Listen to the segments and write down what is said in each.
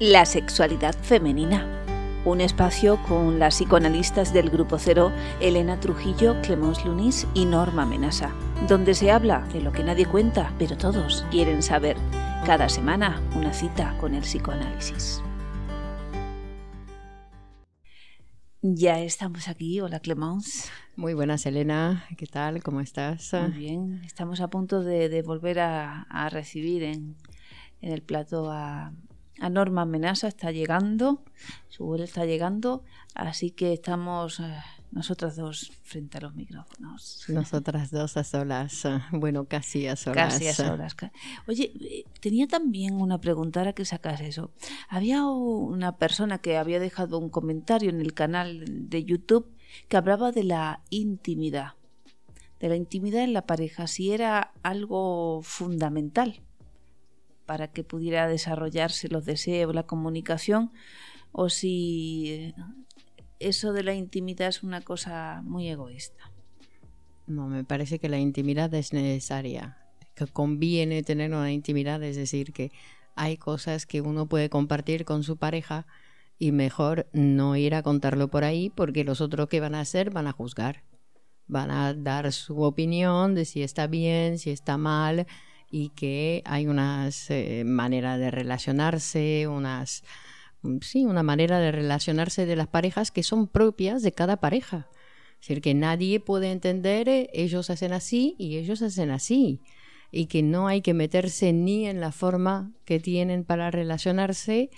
La sexualidad femenina. Un espacio con las psicoanalistas del Grupo Cero, Elena Trujillo, Clemence Lunis y Norma Menasa, donde se habla de lo que nadie cuenta, pero todos quieren saber. Cada semana una cita con el psicoanálisis. Ya estamos aquí. Hola, Clemence. Muy buenas, Elena. ¿Qué tal? ¿Cómo estás? Muy bien. Estamos a punto de, volver a, recibir en, en, el plato a, la Norma Amenaza está llegando, su vuelo está llegando, así que estamos eh, nosotras dos frente a los micrófonos. Nosotras dos a solas, bueno, casi a solas. Casi a solas. Oye, eh, tenía también una pregunta ahora que sacas eso. Había una persona que había dejado un comentario en el canal de YouTube que hablaba de la intimidad, de la intimidad en la pareja, si era algo fundamental para que pudiera desarrollarse los deseos, la comunicación, o si eh, eso de la intimidad es una cosa muy egoísta. No, me parece que la intimidad es necesaria, que conviene tener una intimidad, es decir, que hay cosas que uno puede compartir con su pareja y mejor no ir a contarlo por ahí porque los otros que van a hacer van a juzgar, van a dar su opinión de si está bien, si está mal, y que hay unas eh, maneras de relacionarse, unas mm, sí, una manera de relacionarse de las parejas que son propias de cada pareja. Es decir, que nadie puede entender, eh, ellos hacen así y ellos hacen así. Y que no hay que meterse ni en la forma que tienen para relacionarse,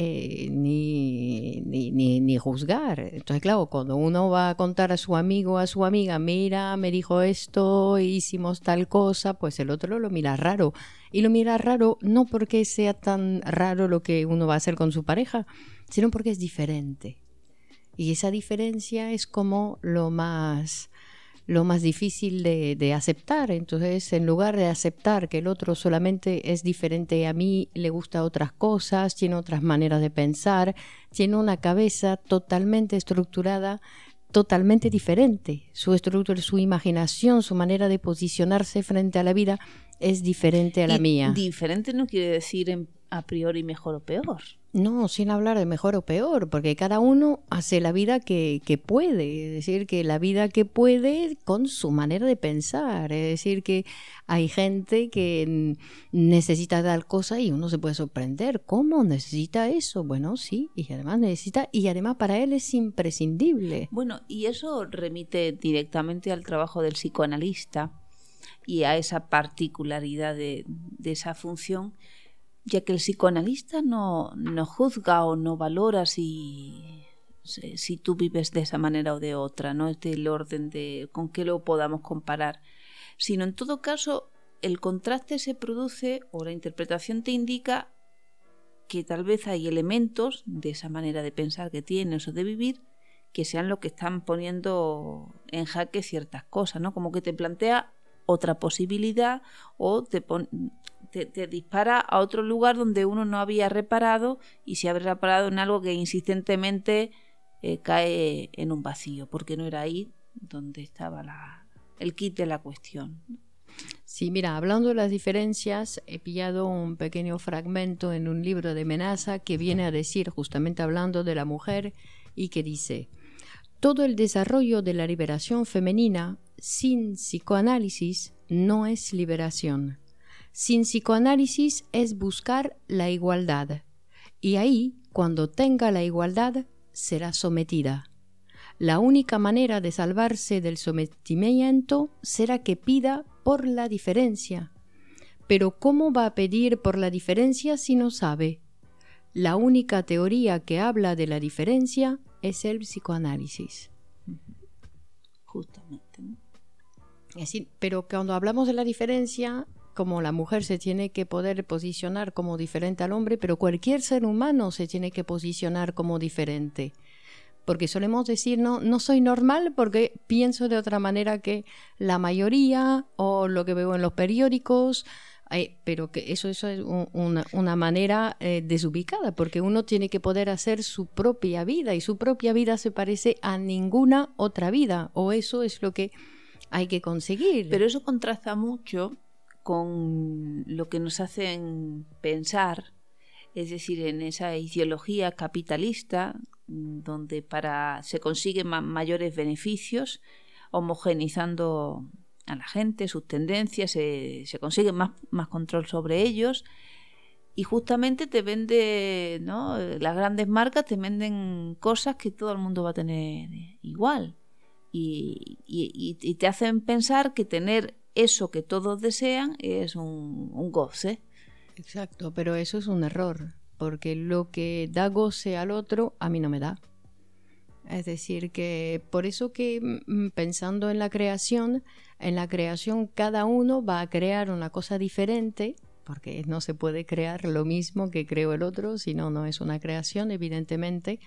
eh, ni, ni, ni, juzgar. Entonces, claro, cuando uno va a contar a su amigo, a su amiga, mira, me dijo esto, hicimos tal cosa, pues el otro lo mira raro. Y lo mira raro no porque sea tan raro lo que uno va a hacer con su pareja, sino porque es diferente. Y esa diferencia es como lo más lo más difícil de, aceptar. Entonces, en lugar de aceptar que el otro solamente es diferente a mí, le gusta otras cosas, tiene otras maneras de pensar, tiene una cabeza totalmente estructurada, totalmente diferente. Su estructura, su imaginación, su manera de posicionarse frente a la vida es diferente a la mía. Diferente no quiere decir en a priori mejor o peor. No, sin hablar de mejor o peor, porque cada uno hace la vida que, puede, es decir, que la vida que puede con su manera de pensar, es decir, que hay gente que necesita tal cosa y uno se puede sorprender, ¿cómo necesita eso? Bueno, sí, y además necesita, y además para él es imprescindible. Bueno, y eso remite directamente al trabajo del psicoanalista y a esa particularidad de esa función ya que el psicoanalista no, no juzga o no valora si, si tú vives de esa manera o de otra, no es del orden de con qué lo podamos comparar, sino en todo caso el contraste se produce o la interpretación te indica que tal vez hay elementos de esa manera de pensar que tienes o de vivir que sean lo que están poniendo en jaque ciertas cosas, ¿no? Como que te plantea otra posibilidad o te pone te, dispara a otro lugar donde uno no había reparado y se habrá reparado en algo que insistentemente eh, cae en un vacío, porque no era ahí donde estaba el kit de la cuestión. Sí, mira, hablando de las diferencias, he pillado un pequeño fragmento en un libro de amenaza que viene a decir, justamente hablando de la mujer, y que dice, todo el desarrollo de la liberación femenina sin psicoanálisis no es liberación. Sin psicoanálisis es buscar la igualdad. Y ahí, cuando tenga la igualdad, será sometida. La única manera de salvarse del sometimiento será que pida por la diferencia. Pero ¿cómo va a pedir por la diferencia si no sabe? La única teoría que habla de la diferencia es el psicoanálisis. Justamente. pero cuando hablamos de la diferencia, como la mujer se tiene que poder posicionar como diferente al hombre, pero cualquier ser humano se tiene que posicionar como diferente. Porque solemos decir, no, no soy normal porque pienso de otra manera que la mayoría o lo que veo en los periódicos, eh, pero que eso, eso es una, manera eh, desubicada, porque uno tiene que poder hacer su propia vida y su propia vida se parece a ninguna otra vida, o eso es lo que hay que conseguir. Pero eso contrasta mucho con lo que nos hacen pensar, es decir, en esa ideología capitalista mm, donde para se consiguen mayores beneficios homogenizando a la gente, sus tendencias, se, consigue más, control sobre ellos y justamente te vende, ¿no? las grandes marcas te venden cosas que todo el mundo va a tener igual y te hacen pensar que tener eso que todos desean es un, goce. Exacto, pero eso es un error, porque lo que da goce al otro a mí no me da. Es decir, que por eso que mm, pensando en la creación, en la creación cada uno va a crear una cosa diferente, porque no se puede crear lo mismo que creó el otro, si no, no es una creación, evidentemente.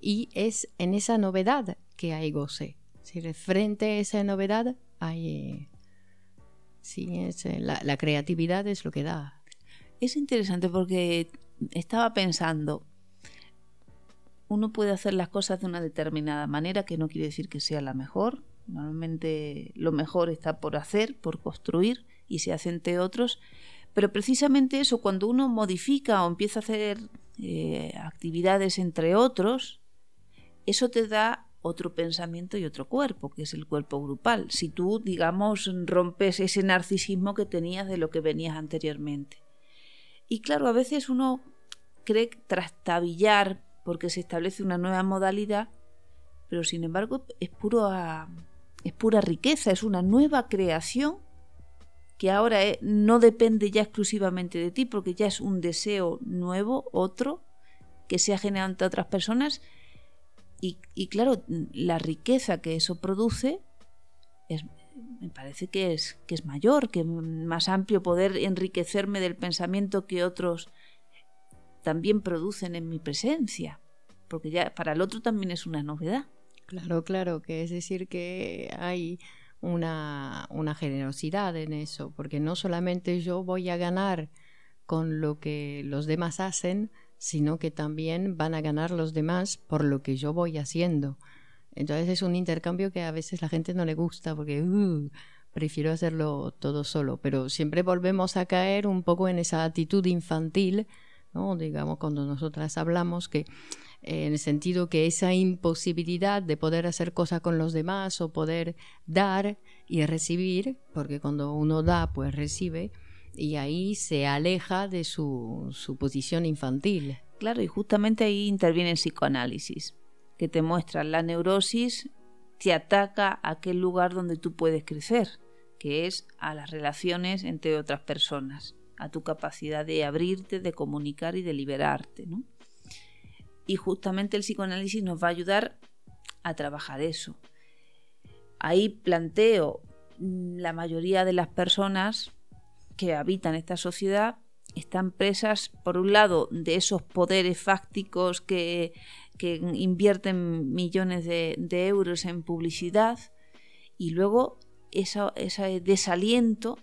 Y es en esa novedad que hay goce. Si frente a esa novedad hay, eh, Sí, es, eh, la, creatividad es lo que da. Es interesante porque estaba pensando, uno puede hacer las cosas de una determinada manera, que no quiere decir que sea la mejor. Normalmente lo mejor está por hacer, por construir, y se hace entre otros. Pero precisamente eso, cuando uno modifica o empieza a hacer eh, actividades entre otros, eso te da otro pensamiento y otro cuerpo, que es el cuerpo grupal. Si tú, digamos, rompes ese narcisismo que tenías de lo que venías anteriormente. Y claro, a veces uno cree trastabillar porque se establece una nueva modalidad, pero sin embargo es, ah, es pura riqueza, es una nueva creación que ahora no depende ya exclusivamente de ti, porque ya es un deseo nuevo, otro, que se ha generado ante otras personas y, claro, la riqueza que eso produce me parece que es, que es mayor, que más amplio poder enriquecerme del pensamiento que otros también producen en mi presencia, porque ya para el otro también es una novedad. Claro, claro, que es decir que hay una generosidad en eso, porque no solamente yo voy a ganar con lo que los demás hacen, sino que también van a ganar los demás por lo que yo voy haciendo. Entonces es un intercambio que a veces la gente no le gusta porque uh, prefiero hacerlo todo solo, pero siempre volvemos a caer un poco en esa actitud infantil, ¿no? digamos, cuando nosotras hablamos que eh, en el sentido que esa imposibilidad de poder hacer cosas con los demás o poder dar y recibir, porque cuando uno da, pues recibe, y ahí se aleja de su, posición infantil. Claro, y justamente ahí interviene el psicoanálisis, que te muestra la neurosis, te ataca a aquel lugar donde tú puedes crecer, que es a las relaciones entre otras personas, a tu capacidad de abrirte, de comunicar y de liberarte. Y justamente el psicoanálisis nos va a ayudar a trabajar eso. Ahí planteo mm, la mayoría de las personas que habitan esta sociedad están presas, por un lado, de esos poderes fácticos que, que invierten millones de, euros en publicidad, y luego esa, ese desaliento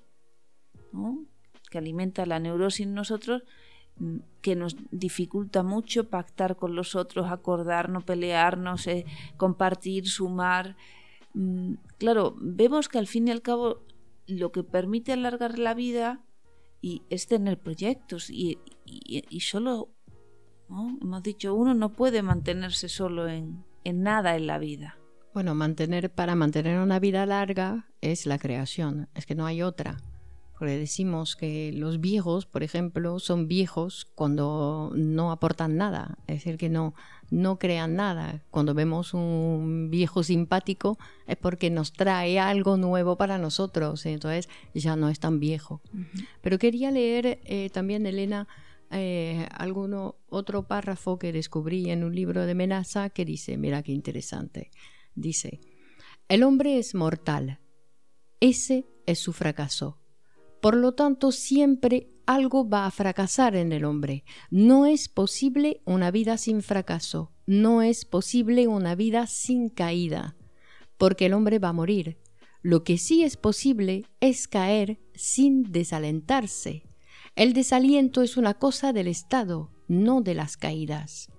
que alimenta la neurosis en nosotros, mm, que nos dificulta mucho pactar con los otros, acordarnos, pelearnos, eh, compartir, sumar. Mm, claro, vemos que al fin y al cabo lo que permite alargar la vida y es tener proyectos y, solo, hemos dicho, uno no puede mantenerse solo en, en nada en la vida. Bueno, mantener, para mantener una vida larga es la creación, es que no hay otra. Porque decimos que los viejos, por ejemplo, son viejos cuando no aportan nada. Es decir, que no, no crean nada. Cuando vemos un viejo simpático es porque nos trae algo nuevo para nosotros, entonces ya no es tan viejo. Pero quería leer eh, también, Elena, eh, alguno otro párrafo que descubrí en un libro de Menaza que dice, mira qué interesante, dice, el hombre es mortal, ese es su fracaso. Por lo tanto, siempre algo va a fracasar en el hombre. No es posible una vida sin fracaso, no es posible una vida sin caída, porque el hombre va a morir. Lo que sí es posible es caer sin desalentarse. El desaliento es una cosa del Estado, no de las caídas.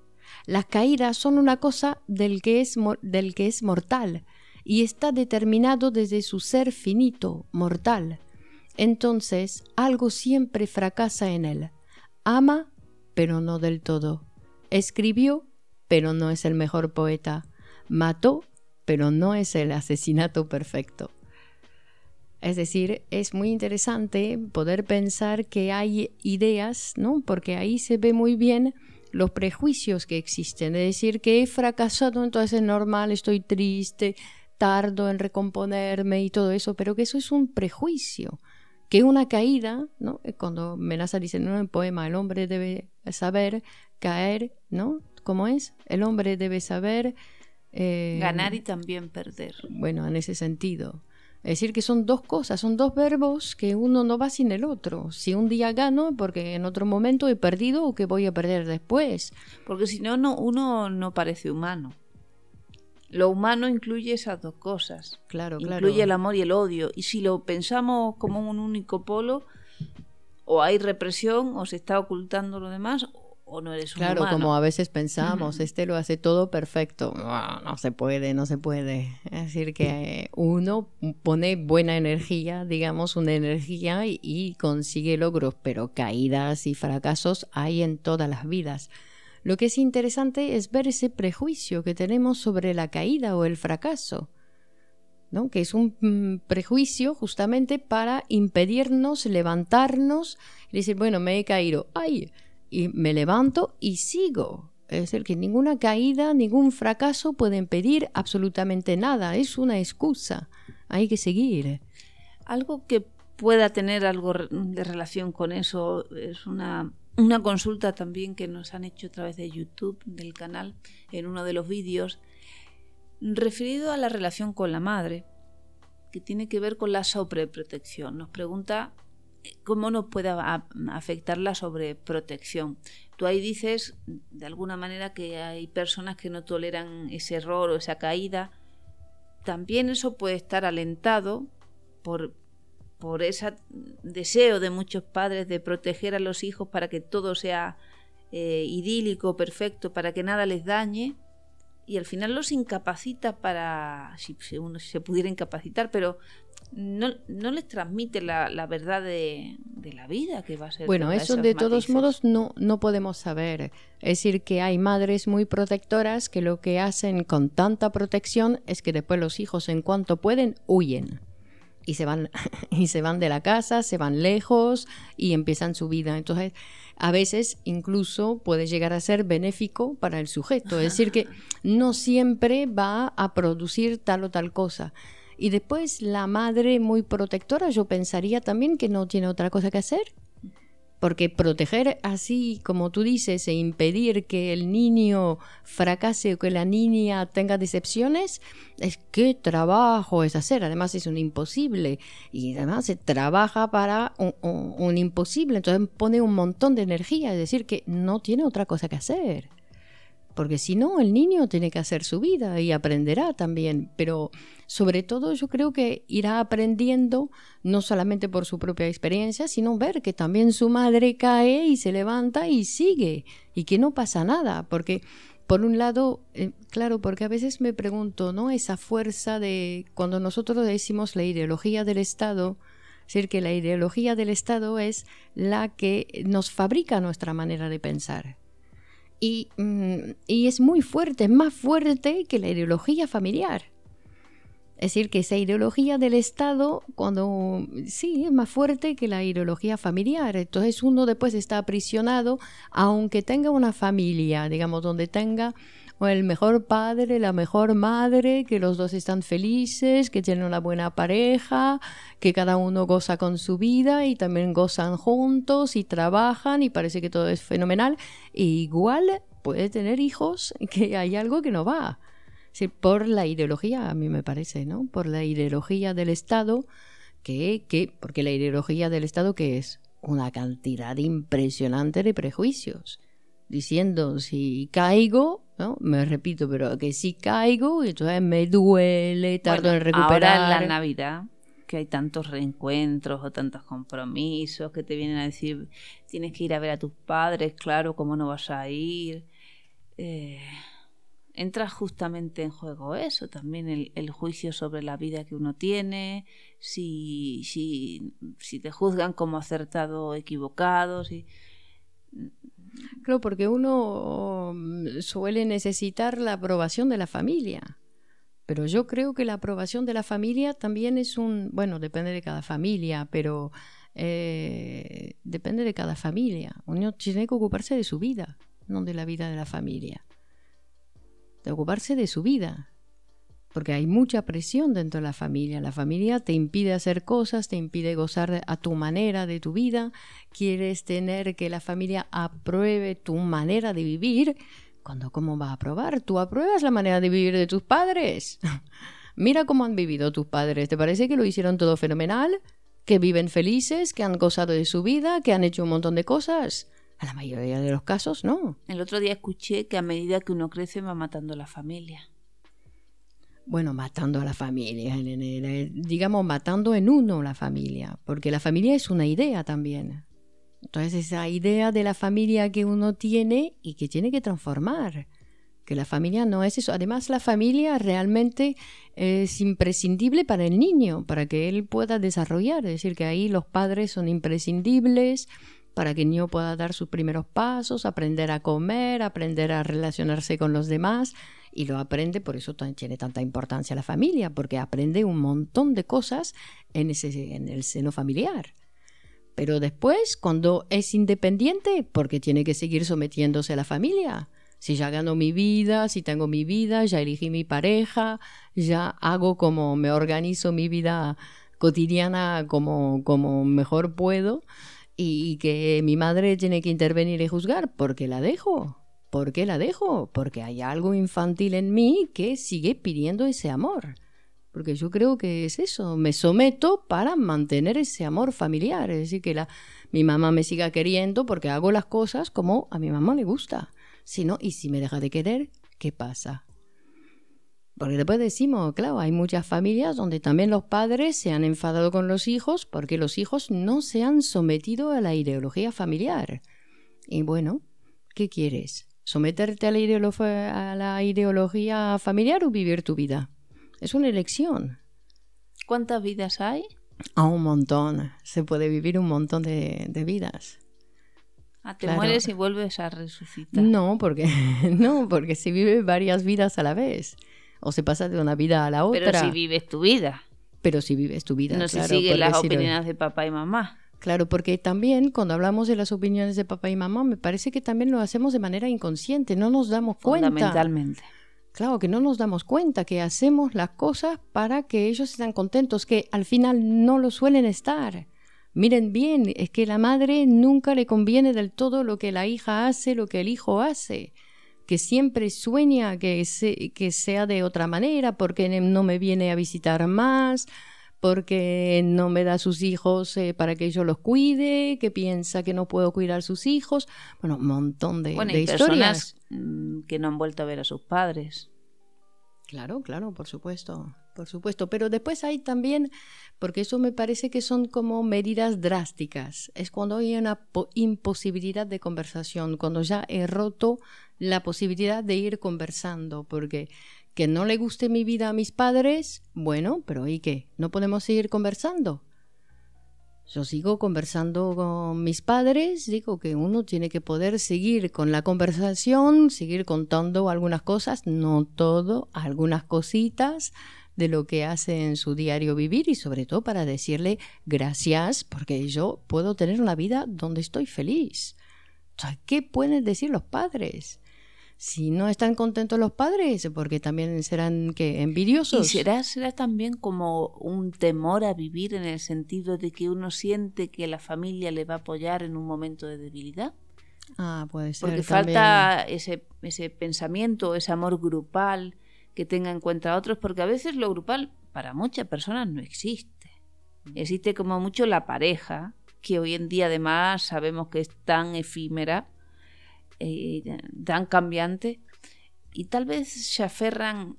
Las caídas son una cosa del que es, del que es mortal y está determinado desde su ser finito, mortal entonces algo siempre fracasa en él. Ama, pero no del todo. Escribió, pero no es el mejor poeta. Mató, pero no es el asesinato perfecto. Es decir, es muy interesante poder pensar que hay ideas, ¿no? Porque ahí se ve muy bien los prejuicios que existen. Es decir, que he fracasado, entonces es normal, estoy triste, tardo en recomponerme y todo eso, pero que eso es un prejuicio que una caída, ¿no? Cuando Menaza dice, en un poema el hombre debe saber caer, ¿no? ¿Cómo es? El hombre debe saber... Eh, Ganar y también perder. Bueno, en ese sentido. Es decir, que son dos cosas, son dos verbos que uno no va sin el otro. Si un día gano, porque en otro momento he perdido o que voy a perder después. Porque si no, no uno no parece humano. Lo humano incluye esas dos cosas. Claro, incluye claro. Incluye el amor y el odio. Y si lo pensamos como un único polo, o hay represión, o se está ocultando lo demás, o no eres claro, como a veces pensamos, este lo hace todo perfecto. Ah, no, se puede, no se puede. Es decir, que uno pone buena energía, digamos, una energía y consigue logros, pero caídas y fracasos hay en todas las vidas. Lo que es interesante es ver ese prejuicio que tenemos sobre la caída o el fracaso, ¿no? que es un mm, prejuicio justamente para impedirnos levantarnos y decir, bueno, me he caído, ay, y me levanto y sigo. Es decir, que ninguna caída, ningún fracaso puede impedir absolutamente nada, es una excusa, hay que seguir. Algo que pueda tener algo de relación con eso es una una consulta también que nos han hecho a través de YouTube, del canal, en uno de los vídeos, referido a la relación con la madre, que tiene que ver con la sobreprotección. Nos pregunta eh, cómo nos puede afectar la sobreprotección. Tú ahí dices, de alguna manera, que hay personas que no toleran ese error o esa caída. También eso puede estar alentado por, por ese deseo de muchos padres de proteger a los hijos para que todo sea eh, idílico, perfecto, para que nada les dañe, y al final los incapacita para, si, uno se pudiera incapacitar, pero no, no les transmite la, verdad de, la vida que va a ser. Bueno, eso de todos modos no, no podemos saber. Es decir, que hay madres muy protectoras que lo que hacen con tanta protección es que después los hijos, en cuanto pueden, huyen y se van y se van de la casa, se van lejos y empiezan su vida. Entonces, a veces incluso puede llegar a ser benéfico para el sujeto, es decir que no siempre va a producir tal o tal cosa. Y después la madre muy protectora, yo pensaría también que no tiene otra cosa que hacer porque proteger así, como tú dices, e impedir que el niño fracase o que la niña tenga decepciones, es qué trabajo es hacer. Además es un imposible y además se trabaja para un, un imposible. Entonces pone un montón de energía, es decir, que no tiene otra cosa que hacer porque si no, el niño tiene que hacer su vida y aprenderá también, pero sobre todo yo creo que irá aprendiendo no solamente por su propia experiencia, sino ver que también su madre cae y se levanta y sigue y que no pasa nada, porque por un lado, eh, claro, porque a veces me pregunto, ¿no? Esa fuerza de cuando nosotros decimos la ideología del Estado, es decir, que la ideología del Estado es la que nos fabrica nuestra manera de pensar y, mm, y es muy fuerte, es más fuerte que la ideología familiar. Es decir, que esa ideología del Estado, cuando sí, es más fuerte que la ideología familiar. Entonces uno después está aprisionado, aunque tenga una familia, digamos, donde tenga o el mejor padre, la mejor madre, que los dos están felices, que tienen una buena pareja, que cada uno goza con su vida y también gozan juntos y trabajan y parece que todo es fenomenal. E igual puede tener hijos que hay algo que no va. por la ideología, a mí me parece, ¿no? Por la ideología del Estado, que, porque la ideología del Estado que es una cantidad impresionante de prejuicios diciendo si caigo, ¿no? Me repito, pero que si caigo, entonces me duele, tardo en recuperar. Ahora en la Navidad, que hay tantos reencuentros o tantos compromisos que te vienen a decir, tienes que ir a ver a tus padres, claro, ¿cómo no vas a ir? Eh, entra justamente en juego eso, también el, juicio sobre la vida que uno tiene, si, si, si te juzgan como acertado o equivocado, Claro, porque uno mm, suele necesitar la aprobación de la familia. Pero yo creo que la aprobación de la familia también es un, bueno, depende de cada familia, pero eh, depende de cada familia. Uno tiene que ocuparse de su vida, no de la vida de la familia. De ocuparse de su vida, porque hay mucha presión dentro de la familia. La familia te impide hacer cosas, te impide gozar a tu manera de tu vida, quieres tener que la familia apruebe tu manera de vivir. Cuando, ¿cómo va a aprobar? Tú apruebas la manera de vivir de tus padres. Mira cómo han vivido tus padres. ¿Te parece que lo hicieron todo fenomenal? ¿Que viven felices? ¿Que han gozado de su vida? ¿Que han hecho un montón de cosas? A la mayoría de los casos, no. El otro día escuché que a medida que uno crece va matando la familia bueno, matando a la familia, digamos, matando en uno la familia, porque la familia es una idea también. Entonces esa idea de la familia que uno tiene y que tiene que transformar, que la familia no es eso. Además, la familia realmente es imprescindible para el niño, para que él pueda desarrollar, es decir, que ahí los padres son imprescindibles, para que el niño pueda dar sus primeros pasos, aprender a comer, aprender a relacionarse con los demás. Y lo aprende, por eso tiene tanta importancia la familia, porque aprende un montón de cosas en, ese, en el seno familiar. Pero después, cuando es independiente, porque tiene que seguir sometiéndose a la familia. Si ya gano mi vida, si tengo mi vida, ya elegí mi pareja, ya hago como me organizo mi vida cotidiana como, como mejor puedo, y que mi madre tiene que intervenir y juzgar ¿por qué la dejo. ¿Por qué la dejo? Porque hay algo infantil en mí que sigue pidiendo ese amor. Porque yo creo que es eso, me someto para mantener ese amor familiar, es decir, que mi mamá me siga queriendo porque hago las cosas como a mi mamá le gusta. Si no, y si me deja de querer, ¿qué pasa? Porque después decimos, claro, hay muchas familias donde también los padres se han enfadado con los hijos porque los hijos no se han sometido a la ideología familiar. Y bueno, ¿qué quieres? ¿Someterte a la, a la ideología familiar o vivir tu vida? Es una elección. ¿Cuántas vidas hay? A ah, un montón. Se puede vivir un montón de, vidas. Ah, te mueres y vuelves a resucitar. No, porque no, porque se vive varias vidas a la vez o se pasa de una vida a la otra. Pero si vives tu vida. Pero si vives tu vida. No se siguen las opiniones de papá y mamá. Claro, porque también cuando hablamos de las opiniones de papá y mamá, me parece que también lo hacemos de manera inconsciente, no nos damos cuenta. Fundamentalmente. Claro, que no nos damos cuenta que hacemos las cosas para que ellos estén contentos, que al final no lo suelen estar. Miren bien, es que la madre nunca le conviene del todo lo que la hija hace, lo que el hijo hace que siempre sueña que, que sea de otra manera, porque no me viene a visitar más, porque no me da sus hijos eh, para que yo los cuide, que piensa que no puedo cuidar a sus hijos. Bueno, un montón de, bueno, historias. Personas mm, que no han vuelto a ver a sus padres. Claro, claro, por supuesto por supuesto. Pero después hay también, porque eso me parece que son como medidas drásticas, es cuando hay una imposibilidad de conversación, cuando ya he roto la posibilidad de ir conversando, porque que no le guste mi vida a mis padres, bueno, pero ¿y qué? ¿No podemos seguir conversando? Yo sigo conversando con mis padres, digo que uno tiene que poder seguir con la conversación, seguir contando algunas cosas, no todo, algunas cositas, de lo que hace en su diario vivir y sobre todo para decirle gracias porque yo puedo tener una vida donde estoy feliz. ¿Qué pueden decir los padres? si no están contentos los padres, porque también serán que envidiosos. Y será, también como un temor a vivir en el sentido de que uno siente que la familia le va a apoyar en un momento de debilidad. Ah, puede ser. Porque falta ese, ese pensamiento, ese amor grupal, que tenga en cuenta a otros, porque a veces lo grupal para muchas personas no existe. Existe como mucho la pareja, que hoy en día además sabemos que es tan efímera, eh, tan cambiante, y tal vez se aferran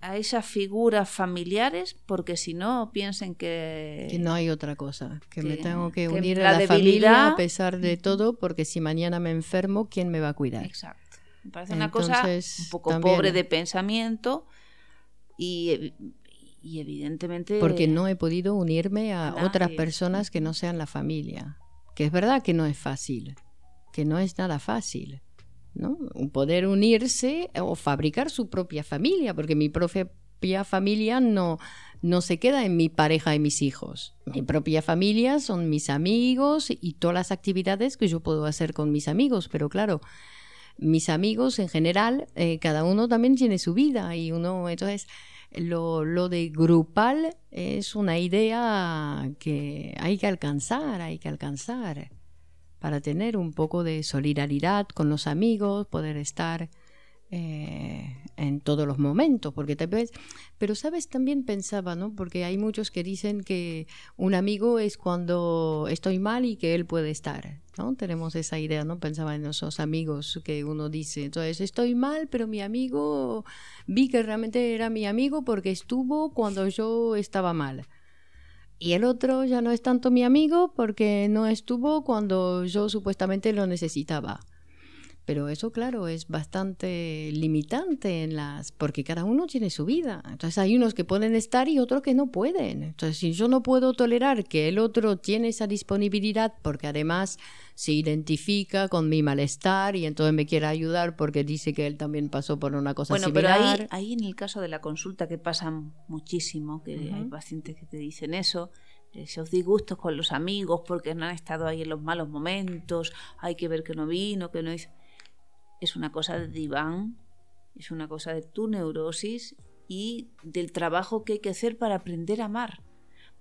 a esas figuras familiares porque si no piensen que que no hay otra cosa que, me tengo que, unir a la familia a pesar de todo porque si mañana me enfermo quién me va a cuidar exacto me parece una cosa un poco pobre de pensamiento y, y, evidentemente... Porque no he podido unirme a otras personas que no sean la familia. Que es verdad que no es fácil, que no es nada fácil. ¿no? Poder unirse o fabricar su propia familia, porque mi propia familia no, no se queda en mi pareja y mis hijos. Mi propia familia son mis amigos y todas las actividades que yo puedo hacer con mis amigos, pero claro, mis amigos en general, eh, cada uno también tiene su vida y uno, entonces, lo, lo, de grupal es una idea que hay que alcanzar, hay que alcanzar para tener un poco de solidaridad con los amigos, poder estar eh, en todos los momentos, porque te ves pero sabes, también pensaba, ¿no? Porque hay muchos que dicen que un amigo es cuando estoy mal y que él puede estar, ¿no? Tenemos esa idea, ¿no? Pensaba en esos amigos que uno dice, entonces estoy mal, pero mi amigo, vi que realmente era mi amigo porque estuvo cuando yo estaba mal. Y el otro ya no es tanto mi amigo porque no estuvo cuando yo supuestamente lo necesitaba. Pero eso, claro, es bastante limitante en las, porque cada uno tiene su vida. Entonces hay unos que pueden estar y otros que no pueden. Entonces si yo no puedo tolerar que el otro tiene esa disponibilidad, porque además se identifica con mi malestar y entonces me quiere ayudar porque dice que él también pasó por una cosa similar. Bueno, pero ahí, en el caso de la consulta que pasa muchísimo, que hay pacientes que te dicen eso, esos disgustos con los amigos porque no han estado ahí en los malos momentos, hay que ver que no vino, que no hizo es una cosa de diván, es una cosa de tu neurosis y del trabajo que hay que hacer para aprender a amar.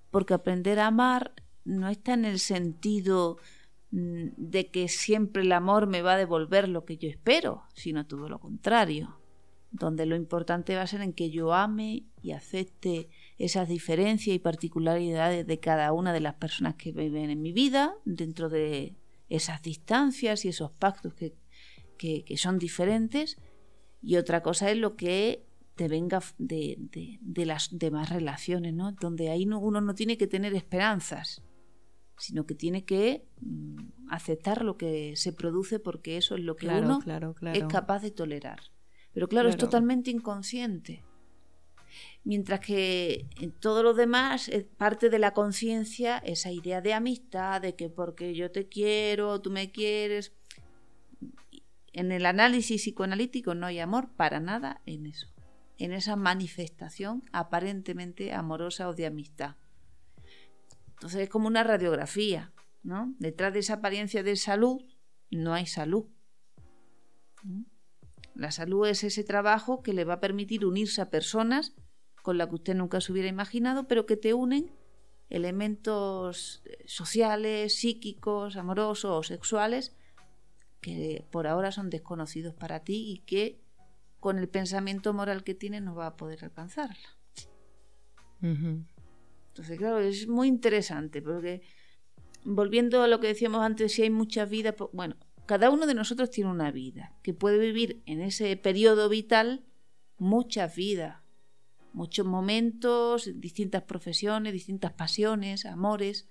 Porque aprender a amar no está en el sentido mm, de que siempre el amor me va a devolver lo que yo espero, sino todo lo contrario, donde lo importante va a ser en que yo ame y acepte esas diferencias y particularidades de cada una de las personas que viven en mi vida, dentro de esas distancias y esos pactos que que, son diferentes y otra cosa es lo que te venga de, las demás relaciones, ¿no? Donde ahí uno no tiene que tener esperanzas, sino que tiene que mm, aceptar lo que se produce porque eso es lo que uno es capaz de tolerar. Pero claro, es totalmente inconsciente. Mientras que en todo lo demás es eh, parte de la conciencia esa idea de amistad, de que porque yo te quiero, tú me quieres, en el análisis psicoanalítico no hay amor para nada en eso, en esa manifestación aparentemente amorosa o de amistad. Entonces es como una radiografía, ¿no? Detrás de esa apariencia de salud no hay salud. ¿Mm? La salud es ese trabajo que le va a permitir unirse a personas con las que usted nunca se hubiera imaginado, pero que te unen elementos eh, sociales, psíquicos, amorosos o sexuales que por ahora son desconocidos para ti y que con el pensamiento moral que tienes no va a poder alcanzarla. Entonces, claro, es muy interesante porque volviendo a lo que decíamos antes, si hay muchas vidas, pues, bueno, cada uno de nosotros tiene una vida, que puede vivir en ese periodo vital muchas vidas, muchos momentos, distintas profesiones, distintas pasiones, amores.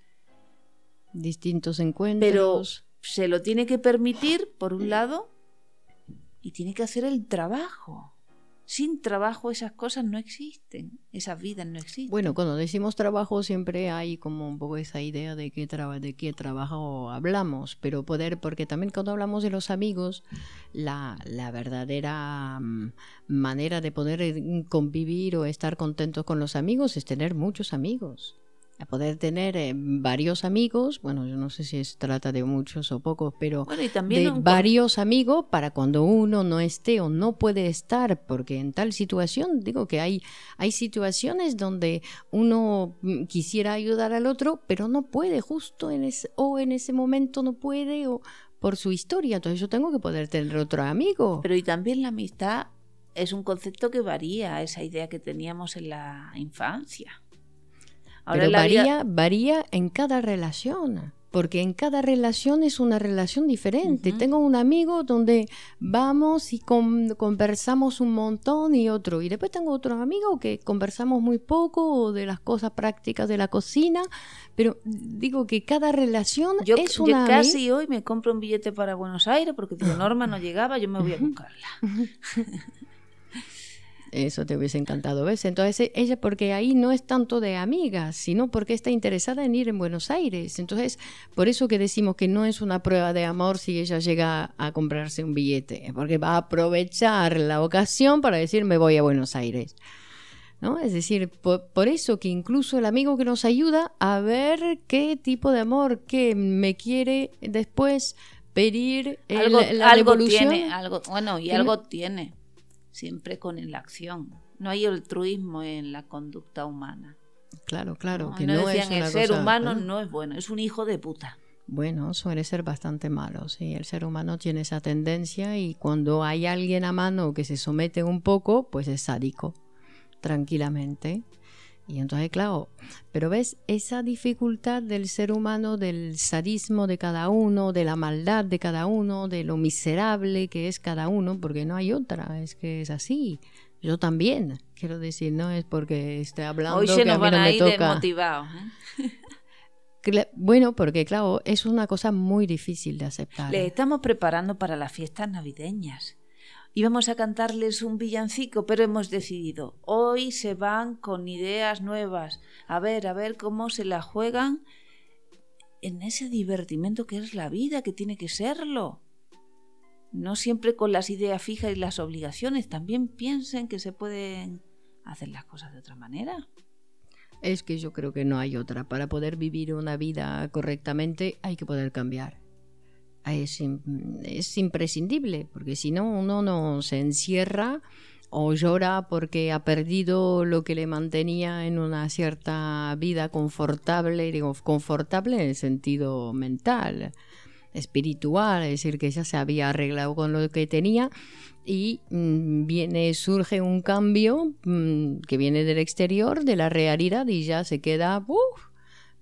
Distintos encuentros se lo tiene que permitir, por un lado, y tiene que hacer el trabajo. Sin trabajo esas cosas no existen, esas vidas no existen. Bueno, cuando decimos trabajo siempre hay como un poco esa idea de qué, de qué trabajo hablamos, pero poder, porque también cuando hablamos de los amigos, la, la verdadera mm, manera de poder eh, convivir o estar contentos con los amigos es tener muchos amigos a poder tener eh, varios amigos, bueno, yo no sé si se trata de muchos o pocos, pero de varios amigos para cuando uno no esté o no puede estar, porque en tal situación, digo que hay, hay situaciones donde uno mm, quisiera ayudar al otro, pero no puede justo en ese, o en ese momento no puede o por su historia, entonces yo tengo que poder tener otro amigo. Pero y también la amistad es un concepto que varía, esa idea que teníamos en la infancia. Ahora Pero varía, varía en cada relación porque en cada relación es una relación diferente. Tengo un amigo donde vamos y conversamos un montón y otro. Y después tengo otro amigo que conversamos muy poco de las cosas prácticas de la cocina. Pero digo que cada relación yo, es una... Yo casi hoy me compro un billete para Buenos Aires porque digo, Norma no llegaba, yo me voy a buscarla. Eso te hubiese encantado, ¿ves? Entonces e, ella, porque ahí no es tanto de amiga, sino porque está interesada en ir en Buenos Aires. Entonces, por eso que decimos que no es una prueba de amor si ella llega a comprarse un billete, porque va a aprovechar la ocasión para decir me voy a Buenos Aires. ¿No? Es decir, por, eso que incluso el amigo que nos ayuda a ver qué tipo de amor que me quiere después pedir eh, algo, tiene, bueno, y algo tiene siempre con la acción. No hay altruismo en la conducta humana. Claro, claro. que no, es el ser humano ¿eh? ¿no? es bueno, es un hijo de puta. Bueno, suele ser bastante malo, sí. El ser humano tiene esa tendencia y cuando hay alguien a mano que se somete un poco, pues es sádico, tranquilamente. Y entonces, claro, pero ves esa dificultad del ser humano, del sadismo de cada uno, de la maldad de cada uno, de lo miserable que es cada uno, porque no hay otra, es que es así. Yo también, quiero decir, no es porque esté hablando. Hoy se nos van a ¿eh? bueno, porque claro, es una cosa muy difícil de aceptar. Les ¿eh? estamos preparando para las fiestas navideñas íbamos a cantarles un villancico, pero hemos decidido, hoy se van con ideas nuevas, a ver, a ver cómo se la juegan en ese divertimento que es la vida, que tiene que serlo. No siempre con las ideas fijas y las obligaciones, también piensen que se pueden hacer las cosas de otra manera. Es que yo creo que no hay otra. Para poder vivir una vida correctamente hay que poder cambiar. Ah, es, imprescindible, porque si no uno no se encierra o llora porque ha perdido lo que le mantenía en una cierta vida confortable, confortable en el sentido mental, espiritual, es decir, que ya se había arreglado con lo que tenía y mm, viene, surge un cambio mm, que viene del exterior, de la realidad y ya se queda, ¡uh!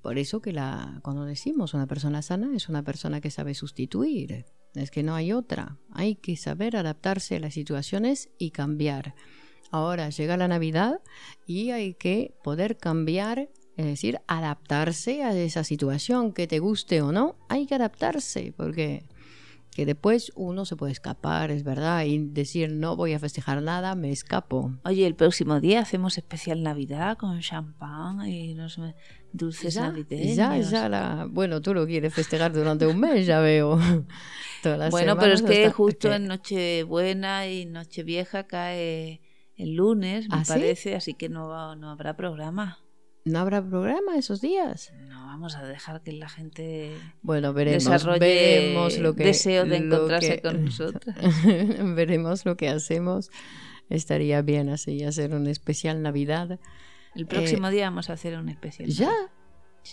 Por eso que la, cuando decimos una persona sana es una persona que sabe sustituir, es que no hay otra. Hay que saber adaptarse a las situaciones y cambiar. Ahora llega la Navidad y hay que poder cambiar, es decir, adaptarse a esa situación, que te guste o no, hay que adaptarse, porque que después uno se puede escapar, es verdad, y decir no voy a festejar nada, me escapo. Oye, el próximo día hacemos especial Navidad con champán y los dulces navideños. Ya, ya, bueno, tú lo quieres festejar durante un mes, ya veo. bueno, pero es que justo eh, en Nochebuena y Nochevieja cae el lunes, me ¿Ah, parece, así que no, no habrá programa no habrá programa esos días. No, vamos a dejar que la gente bueno, veremos, desarrolle lo deseo de encontrarse con nosotros. veremos lo que hacemos. Estaría bien así hacer un especial Navidad. El próximo eh, día vamos a hacer un especial. Ya,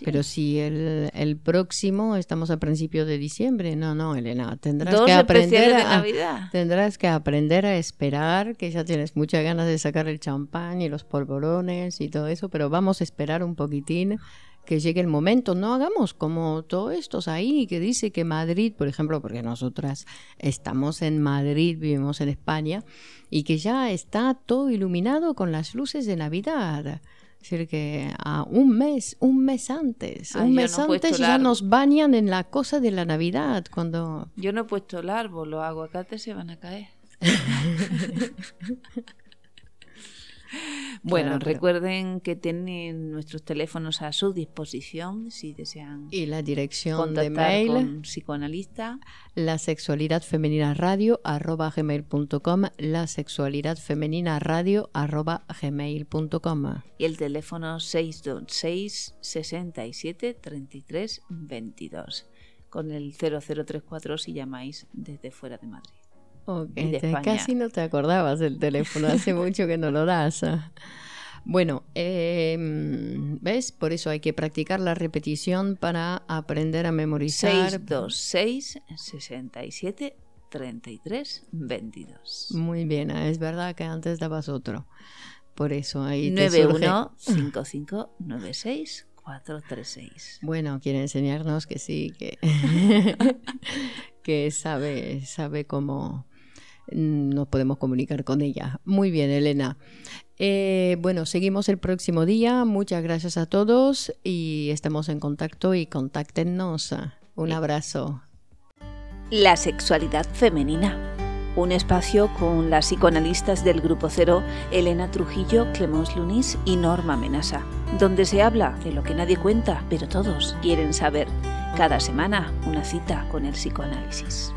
pero si el, próximo estamos a principios de diciembre, no, no, Elena, tendrás que aprender tendrás que aprender a esperar, que ya tienes muchas ganas de sacar el champán y los polvorones y todo eso, pero vamos a esperar un poquitín que llegue el momento. No hagamos como todos estos ahí que dice que Madrid, por ejemplo, porque nosotras estamos en Madrid, vivimos en España, y que ya está todo iluminado con las luces de Navidad. Es decir, que a ah, un mes, un mes antes, un ah, mes antes ya nos bañan en la cosa de la Navidad. cuando Yo no he puesto el árbol, los aguacates se van a caer. Bueno, recuerden que tienen nuestros teléfonos a su disposición si desean. Y la dirección de mail. psicoanalista. La sexualidad femenina radio arroba gmail.com. La sexualidad femenina radio arroba Y el teléfono 626 67 33 22 con el 0034 si llamáis desde fuera de Madrid. Ok, Casi no te acordabas del teléfono, hace mucho que no lo das. Bueno, em, ¿ves? Por eso hay que practicar la repetición para aprender a memorizar. 626 67 33 22. Muy bien, ah, es verdad que antes dabas otro. Por eso ahí 91 55 96 Bueno, quiere enseñarnos que sí, que, que sabe, sabe cómo nos podemos comunicar con ella. Muy bien, Elena. Eh, bueno, seguimos el próximo día. Muchas gracias a todos y estamos en contacto y contáctenos. Un abrazo. La sexualidad femenina. Un espacio con las psicoanalistas del Grupo Cero, Elena Trujillo, Clemence Lunis y Norma Menasa, donde se habla de lo que nadie cuenta, pero todos quieren saber. Cada semana una cita con el psicoanálisis.